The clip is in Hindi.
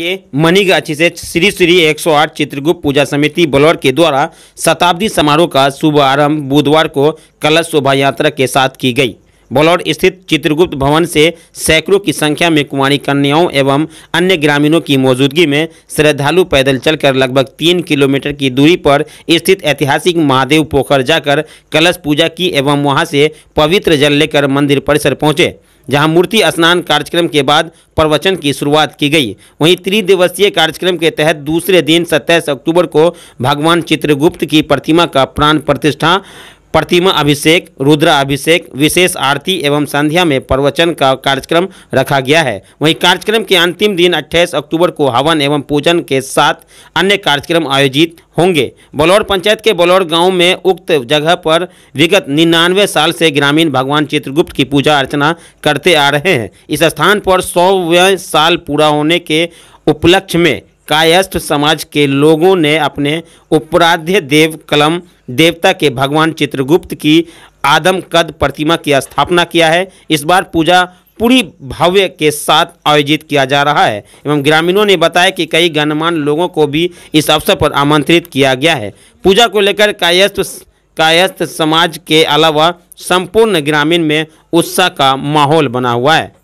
के मनीगाछी से श्री श्री 108 चित्रगुप्त पूजा समिति बलौर के द्वारा शताब्दी समारोह का शुभारंभ बुधवार को कलश शोभा यात्रा के साथ की गई बलौर स्थित चित्रगुप्त भवन से सैकड़ों की संख्या में कुमारी कन्याओं एवं अन्य ग्रामीणों की मौजूदगी में श्रद्धालु पैदल चलकर लगभग तीन किलोमीटर की दूरी पर स्थित ऐतिहासिक महादेव पोखर जाकर कलश पूजा की एवं वहां से पवित्र जल लेकर मंदिर परिसर पहुंचे जहां मूर्ति स्नान कार्यक्रम के बाद प्रवचन की शुरुआत की गई वहीं त्रिदिवसीय कार्यक्रम के तहत दूसरे दिन सत्ताईस अक्टूबर को भगवान चित्रगुप्त की प्रतिमा का प्राण प्रतिष्ठा प्रतिमा अभिषेक रुद्र अभिषेक विशेष आरती एवं संध्या में प्रवचन का कार्यक्रम रखा गया है वहीं कार्यक्रम के अंतिम दिन 28 अक्टूबर को हवन एवं पूजन के साथ अन्य कार्यक्रम आयोजित होंगे बलौर पंचायत के बलौर गांव में उक्त जगह पर विगत निन्यानवे साल से ग्रामीण भगवान चित्रगुप्त की पूजा अर्चना करते आ रहे हैं इस स्थान पर सौ साल पूरा होने के उपलक्ष्य में कायस्थ समाज के लोगों ने अपने उपराध्य देव कलम देवता के भगवान चित्रगुप्त की आदम कद प्रतिमा की स्थापना किया है इस बार पूजा पूरी भव्य के साथ आयोजित किया जा रहा है एवं ग्रामीणों ने बताया कि कई गणमान्य लोगों को भी इस अवसर पर आमंत्रित किया गया है पूजा को लेकर कायस्थ कायस्थ समाज के अलावा संपूर्ण ग्रामीण में उत्साह का माहौल बना हुआ है